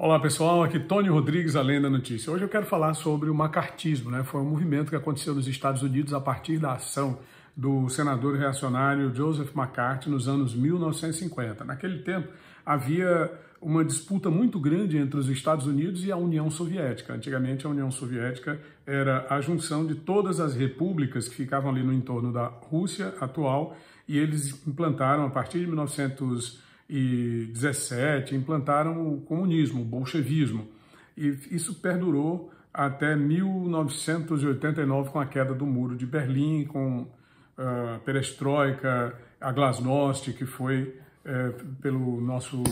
Olá pessoal, aqui Tony Rodrigues, além da notícia. Hoje eu quero falar sobre o macartismo, né? Foi um movimento que aconteceu nos Estados Unidos a partir da ação do senador reacionário Joseph McCarthy nos anos 1950. Naquele tempo havia uma disputa muito grande entre os Estados Unidos e a União Soviética. Antigamente a União Soviética era a junção de todas as repúblicas que ficavam ali no entorno da Rússia atual e eles implantaram a partir de 1950 e 17 implantaram o comunismo, o bolchevismo. E isso perdurou até 1989 com a queda do Muro de Berlim, com a ah, perestroika, a glasnost, que foi é, pelo nosso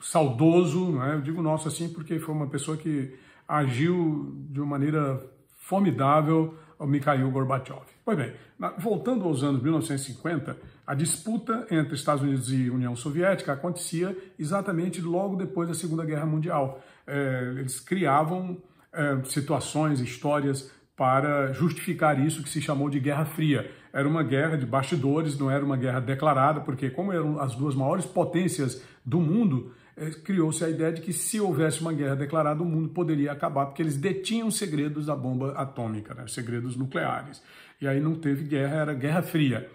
saudoso, né? eu digo nosso assim porque foi uma pessoa que agiu de uma maneira formidável Mikhail Gorbachev. Pois bem, voltando aos anos 1950, a disputa entre Estados Unidos e União Soviética acontecia exatamente logo depois da Segunda Guerra Mundial. É, eles criavam é, situações, histórias para justificar isso que se chamou de Guerra Fria era uma guerra de bastidores, não era uma guerra declarada, porque, como eram as duas maiores potências do mundo, eh, criou-se a ideia de que se houvesse uma guerra declarada, o mundo poderia acabar, porque eles detinham segredos da bomba atômica, né? segredos nucleares. E aí não teve guerra, era Guerra Fria.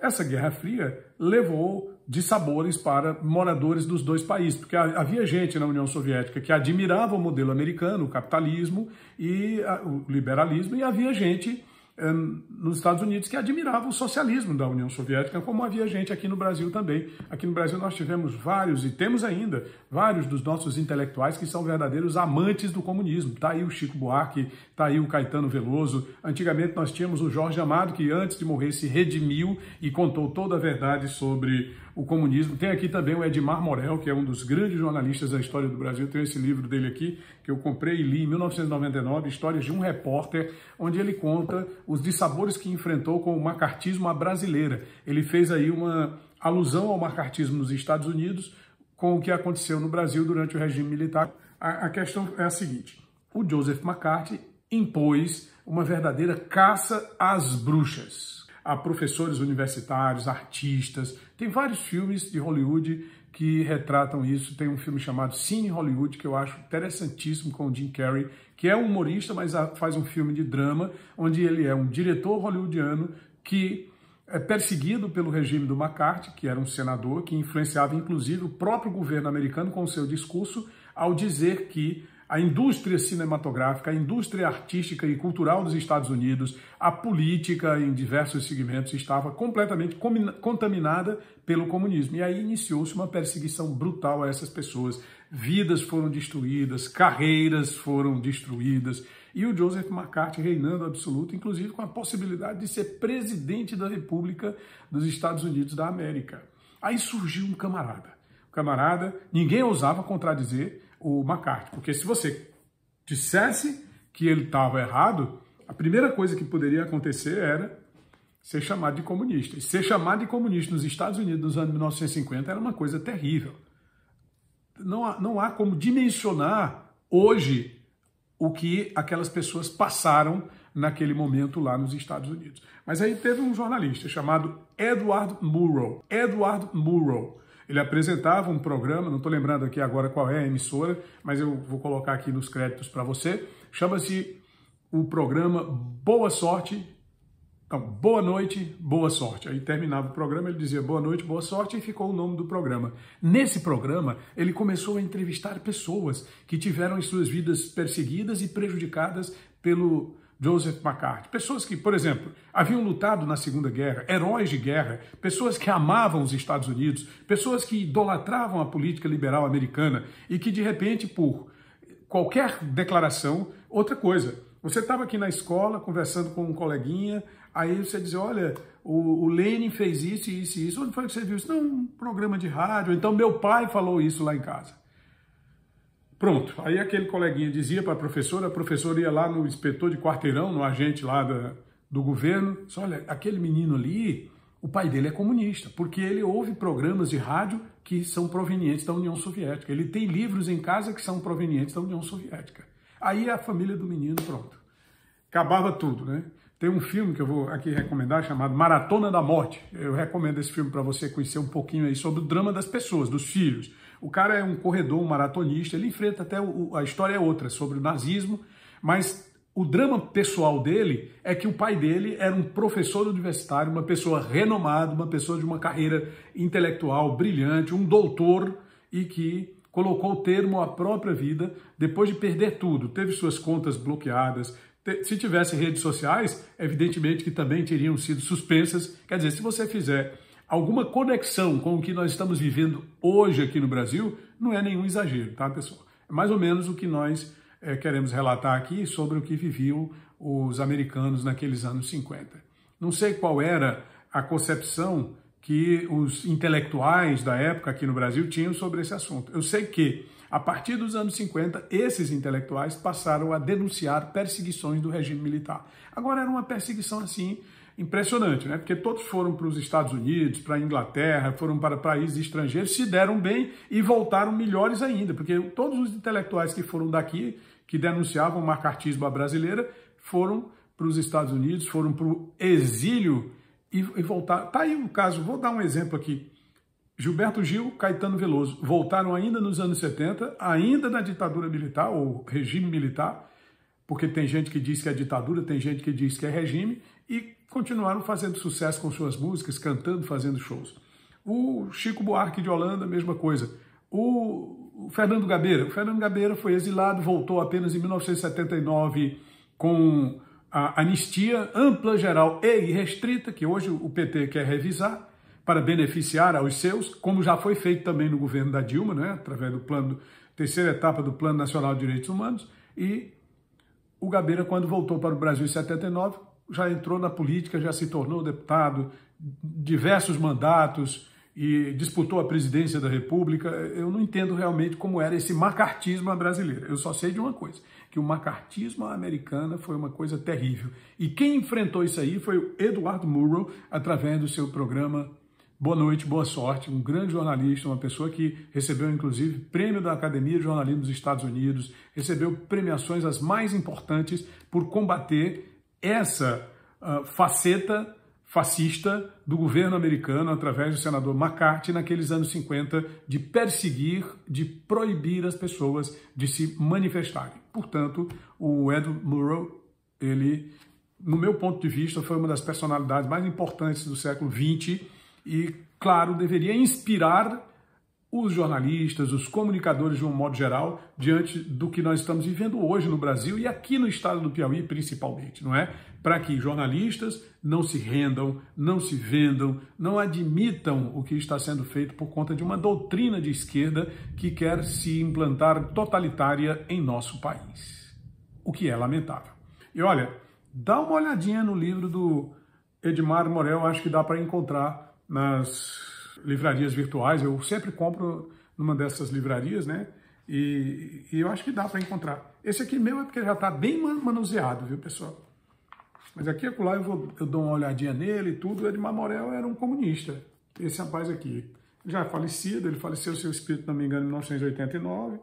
Essa Guerra Fria levou de sabores para moradores dos dois países, porque havia gente na União Soviética que admirava o modelo americano, o capitalismo e o liberalismo, e havia gente Hum, nos Estados Unidos que admiravam o socialismo da União Soviética, como havia gente aqui no Brasil também. Aqui no Brasil nós tivemos vários e temos ainda vários dos nossos intelectuais que são verdadeiros amantes do comunismo. Tá aí o Chico Buarque, tá aí o Caetano Veloso. Antigamente nós tínhamos o Jorge Amado que antes de morrer se redimiu e contou toda a verdade sobre o comunismo. Tem aqui também o Edmar Morel, que é um dos grandes jornalistas da história do Brasil. Tem esse livro dele aqui, que eu comprei e li em 1999, Histórias de um Repórter, onde ele conta os dissabores que enfrentou com o macartismo à brasileira. Ele fez aí uma alusão ao macartismo nos Estados Unidos com o que aconteceu no Brasil durante o regime militar. A, a questão é a seguinte, o Joseph McCarthy impôs uma verdadeira caça às bruxas, a professores universitários, artistas. Tem vários filmes de Hollywood que retratam isso. Tem um filme chamado Cine Hollywood, que eu acho interessantíssimo com o Jim Carrey, que é um humorista, mas faz um filme de drama, onde ele é um diretor hollywoodiano que é perseguido pelo regime do McCarthy, que era um senador, que influenciava inclusive o próprio governo americano com o seu discurso, ao dizer que a indústria cinematográfica, a indústria artística e cultural dos Estados Unidos, a política em diversos segmentos estava completamente contaminada pelo comunismo. E aí iniciou-se uma perseguição brutal a essas pessoas. Vidas foram destruídas, carreiras foram destruídas. E o Joseph McCarthy reinando absoluto, inclusive com a possibilidade de ser presidente da República dos Estados Unidos da América. Aí surgiu um camarada. O camarada, ninguém ousava contradizer, o McCarthy. Porque se você dissesse que ele estava errado, a primeira coisa que poderia acontecer era ser chamado de comunista. E ser chamado de comunista nos Estados Unidos nos anos 1950 era uma coisa terrível. Não há, não há como dimensionar hoje o que aquelas pessoas passaram naquele momento lá nos Estados Unidos. Mas aí teve um jornalista chamado Edward Murrow. Edward Murrow ele apresentava um programa, não estou lembrando aqui agora qual é a emissora, mas eu vou colocar aqui nos créditos para você. Chama-se o programa Boa Sorte. Então, boa noite, boa sorte. Aí terminava o programa, ele dizia boa noite, boa sorte e ficou o nome do programa. Nesse programa, ele começou a entrevistar pessoas que tiveram em suas vidas perseguidas e prejudicadas pelo Joseph McCarthy. Pessoas que, por exemplo, haviam lutado na Segunda Guerra, heróis de guerra, pessoas que amavam os Estados Unidos, pessoas que idolatravam a política liberal americana e que, de repente, por qualquer declaração, outra coisa. Você estava aqui na escola conversando com um coleguinha, aí você diz: Olha, o, o Lenin fez isso, isso e isso. Onde foi que você viu isso? Não, um programa de rádio. Então, meu pai falou isso lá em casa. Pronto. Aí aquele coleguinha dizia para a professora, a professora ia lá no inspetor de quarteirão, no agente lá da, do governo, olha, aquele menino ali, o pai dele é comunista, porque ele ouve programas de rádio que são provenientes da União Soviética. Ele tem livros em casa que são provenientes da União Soviética. Aí a família do menino, pronto. Acabava tudo, né? Tem um filme que eu vou aqui recomendar chamado Maratona da Morte. Eu recomendo esse filme para você conhecer um pouquinho aí sobre o drama das pessoas, dos filhos. O cara é um corredor, um maratonista, ele enfrenta até. O, a história é outra, sobre o nazismo, mas o drama pessoal dele é que o pai dele era um professor universitário, uma pessoa renomada, uma pessoa de uma carreira intelectual brilhante, um doutor e que colocou o termo à própria vida depois de perder tudo. Teve suas contas bloqueadas. Se tivesse redes sociais, evidentemente que também teriam sido suspensas. Quer dizer, se você fizer alguma conexão com o que nós estamos vivendo hoje aqui no Brasil, não é nenhum exagero, tá, pessoal? É mais ou menos o que nós é, queremos relatar aqui sobre o que viviam os americanos naqueles anos 50. Não sei qual era a concepção que os intelectuais da época aqui no Brasil tinham sobre esse assunto. Eu sei que, a partir dos anos 50, esses intelectuais passaram a denunciar perseguições do regime militar. Agora era uma perseguição assim impressionante, né? Porque todos foram para os Estados Unidos, para a Inglaterra, foram para países estrangeiros, se deram bem e voltaram melhores ainda, porque todos os intelectuais que foram daqui, que denunciavam o macartismo à brasileira, foram para os Estados Unidos, foram para o exílio e, e voltaram. Tá aí um caso, vou dar um exemplo aqui. Gilberto Gil, Caetano Veloso voltaram ainda nos anos 70, ainda na ditadura militar ou regime militar, porque tem gente que diz que é ditadura, tem gente que diz que é regime, e continuaram fazendo sucesso com suas músicas, cantando, fazendo shows. O Chico Buarque de Holanda, mesma coisa. O Fernando Gabeira, o Fernando Gabeira foi exilado, voltou apenas em 1979 com a anistia ampla, geral e restrita, que hoje o PT quer revisar para beneficiar aos seus, como já foi feito também no governo da Dilma, né, através do plano terceira etapa do Plano Nacional de Direitos Humanos, e o Gabeira, quando voltou para o Brasil em 79, já entrou na política, já se tornou deputado, diversos mandatos e disputou a presidência da República. Eu não entendo realmente como era esse macartismo brasileiro. Eu só sei de uma coisa, que o macartismo americano foi uma coisa terrível. E quem enfrentou isso aí foi o Eduardo Murrow através do seu programa Boa noite, boa sorte. Um grande jornalista, uma pessoa que recebeu inclusive prêmio da Academia de Jornalismo dos Estados Unidos, recebeu premiações as mais importantes por combater essa uh, faceta fascista do governo americano, através do senador McCarthy, naqueles anos 50, de perseguir, de proibir as pessoas de se manifestarem. Portanto, o Ed Murrow, ele, no meu ponto de vista, foi uma das personalidades mais importantes do século XX e, claro, deveria inspirar os jornalistas, os comunicadores de um modo geral, diante do que nós estamos vivendo hoje no Brasil e aqui no estado do Piauí principalmente, não é? Para que jornalistas não se rendam, não se vendam, não admitam o que está sendo feito por conta de uma doutrina de esquerda que quer se implantar totalitária em nosso país. O que é lamentável. E olha, dá uma olhadinha no livro do Edmar Morel, acho que dá para encontrar nas livrarias virtuais. Eu sempre compro numa dessas livrarias, né? E, e eu acho que dá para encontrar. Esse aqui meu é porque já está bem manuseado, viu, pessoal? Mas aqui acolá eu, vou, eu dou uma olhadinha nele e tudo. Edmar Morel era um comunista, esse rapaz aqui. Já é falecido, ele faleceu, seu espírito, não me engano, em 1989.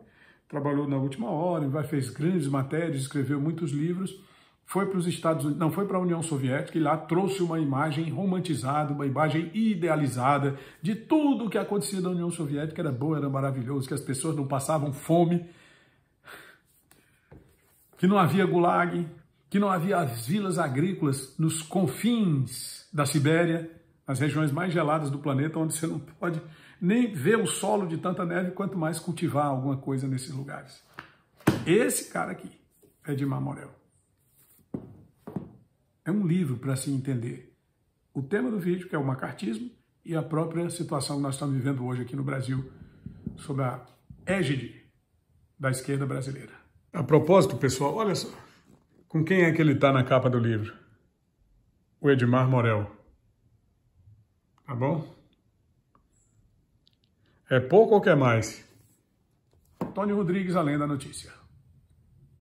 Trabalhou na última hora, fez grandes matérias, escreveu muitos livros foi para os Estados Unidos, não, foi para a União Soviética e lá trouxe uma imagem romantizada, uma imagem idealizada de tudo o que acontecia na União Soviética, era bom, era maravilhoso, que as pessoas não passavam fome, que não havia gulag, que não havia as vilas agrícolas nos confins da Sibéria, nas regiões mais geladas do planeta, onde você não pode nem ver o solo de tanta neve, quanto mais cultivar alguma coisa nesses lugares. Esse cara aqui é de Mamorel. É um livro para se entender. O tema do vídeo, que é o macartismo, e a própria situação que nós estamos vivendo hoje aqui no Brasil, sob a égide da esquerda brasileira. A propósito, pessoal, olha só. Com quem é que ele está na capa do livro? O Edmar Morel. Tá bom? É pouco ou quer mais? Tony Rodrigues, além da notícia.